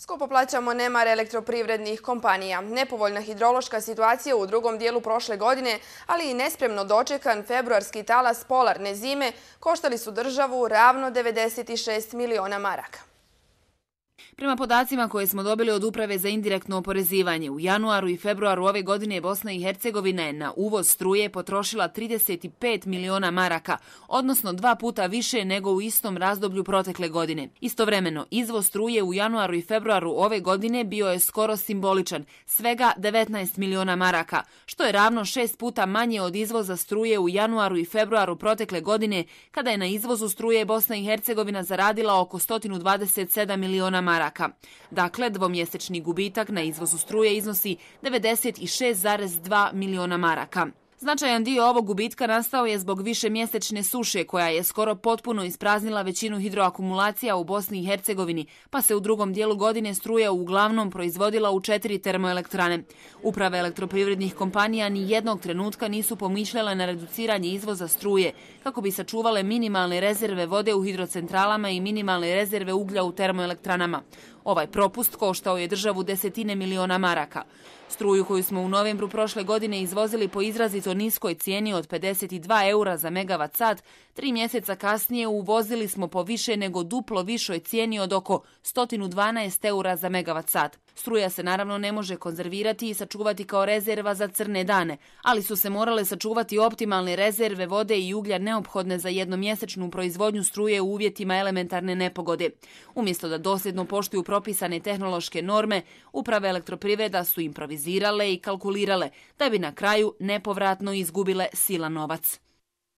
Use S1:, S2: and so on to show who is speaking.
S1: Skupo plaćamo nemar elektroprivrednih kompanija. Nepovoljna hidrološka situacija u drugom dijelu prošle godine, ali i nespremno dočekan februarski talas polarne zime, koštali su državu ravno 96 miliona maraka.
S2: Prema podacima koje smo dobili od Uprave za indirektno oporezivanje, u januaru i februaru ove godine Bosna i Hercegovina je na uvoz struje potrošila 35 miliona maraka, odnosno dva puta više nego u istom razdoblju protekle godine. Istovremeno, izvoz struje u januaru i februaru ove godine bio je skoro simboličan, svega 19 miliona maraka, što je ravno šest puta manje od izvoza struje u januaru i februaru protekle godine, kada je na izvozu struje Bosna i Hercegovina zaradila oko 127 miliona maraka maraka. Dakle, dvomjesečni gubitak na izvozu struje iznosi 96,2 miliona maraka. Značajan dio ovog gubitka nastao je zbog više mjesečne suše koja je skoro potpuno ispraznila većinu hidroakumulacija u Bosni i Hercegovini, pa se u drugom dijelu godine struja uglavnom proizvodila u četiri termoelektrane. Uprave elektroprivrednih kompanija ni jednog trenutka nisu pomišljale na reduciranje izvoza struje kako bi sačuvale minimalne rezerve vode u hidrocentralama i minimalne rezerve uglja u termoelektranama. Ovaj propust koštao je državu desetine miliona maraka. Struju koju smo u novembru prošle godine izvozili po izrazito niskoj cijeni od 52 eura za megavat sat, tri mjeseca kasnije uvozili smo po više nego duplo višoj cijeni od oko 112 eura za megavat sat. Struja se naravno ne može konzervirati i sačuvati kao rezerva za crne dane, ali su se morale sačuvati optimalne rezerve vode i uglja neophodne za jednomjesečnu proizvodnju struje u uvjetima elementarne nepogode. Umjesto da dosljedno poštuju propisane tehnološke norme, uprave elektroprivreda su improvizirale i kalkulirale da bi na kraju nepovratno izgubile sila novac.